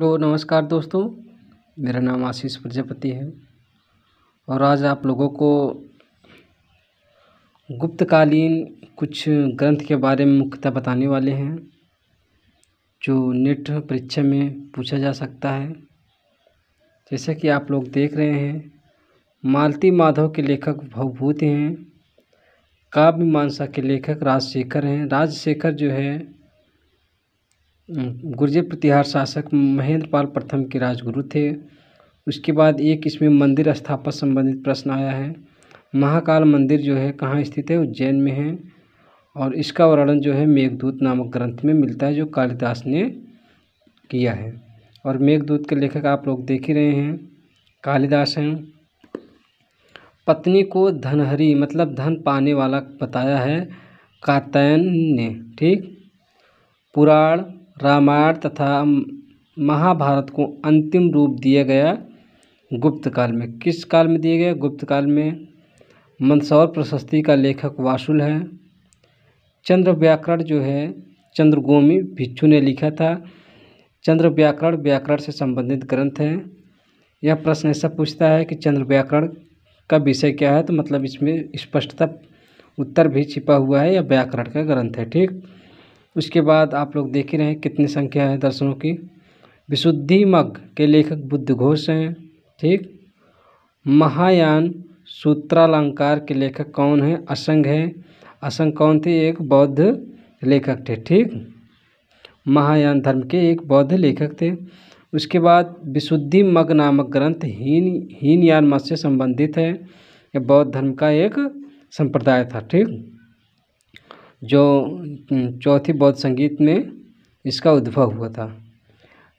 hello नमस्कार दोस्तों मेरा नाम आशीष प्रजापति है और आज आप लोगों को गुप्तकालीन कुछ ग्रंथ के बारे में मुख्यतः बताने वाले हैं जो नेट परीक्षा में पूछा जा सकता है जैसे कि आप लोग देख रहे हैं मालती माधव के लेखक भवभूत हैं काव्य मानसा के लेखक राजशेखर हैं राजशेखर जो है गुर्जर प्रतिहार शासक महेंद्र पाल प्रथम के राजगुरु थे उसके बाद एक इसमें मंदिर स्थापना संबंधित प्रश्न आया है महाकाल मंदिर जो है कहाँ स्थित है उज्जैन में है और इसका वर्णन जो है मेघदूत नामक ग्रंथ में मिलता है जो कालिदास ने किया है और मेघदूत के लेखक आप लोग देख ही रहे हैं कालिदास हैं पत्नी को धनहरी मतलब धन पाने वाला बताया है कात्यायन ने ठीक पुराण रामायण तथा महाभारत को अंतिम रूप दिया गया गुप्त काल में किस काल में दिया गया गुप्त काल में मंदसौर प्रशस्ति का लेखक वासुल है चंद्र व्याकरण जो है चंद्रगोमी भिक्षु ने लिखा था चंद्र व्याकरण व्याकरण से संबंधित ग्रंथ है यह प्रश्न ऐसा पूछता है कि चंद्र व्याकरण का विषय क्या है तो मतलब इसमें स्पष्टता उत्तर भी छिपा हुआ है या व्याकरण का ग्रंथ है ठीक उसके बाद आप लोग देख ही रहे हैं कितनी संख्या है दर्शनों की विशुद्धि मग के लेखक बुद्ध घोष हैं ठीक महायान सूत्रालंकार के लेखक कौन हैं असंग हैं असंग कौन थे एक बौद्ध लेखक थे ठीक महायान धर्म के एक बौद्ध लेखक थे उसके बाद विशुद्धि मग नामक ग्रंथ हीन हीन यान मत से संबंधित है यह बौद्ध धर्म का एक संप्रदाय था ठीक जो चौथी बौद्ध संगीत में इसका उद्भव हुआ था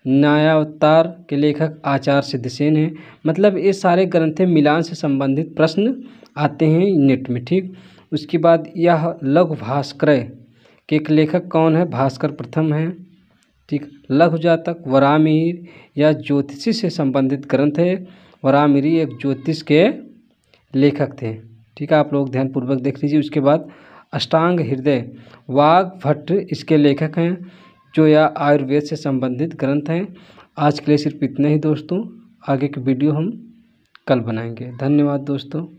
न्यायावतार के लेखक आचार्य सिद्धसेन हैं मतलब ये सारे ग्रंथ मिलान से संबंधित प्रश्न आते हैं नेट में ठीक उसके बाद यह लघु भास्कर के एक लेखक कौन है भास्कर प्रथम है ठीक लघु जातक वरामीर या ज्योतिषी से संबंधित ग्रंथ है वरामीरी एक ज्योतिष के लेखक थे ठीक है आप लोग ध्यानपूर्वक देख लीजिए उसके बाद अष्टांग हृदय भट्ट इसके लेखक हैं जो यह आयुर्वेद से संबंधित ग्रंथ हैं आज के लिए सिर्फ इतना ही दोस्तों आगे की वीडियो हम कल बनाएंगे धन्यवाद दोस्तों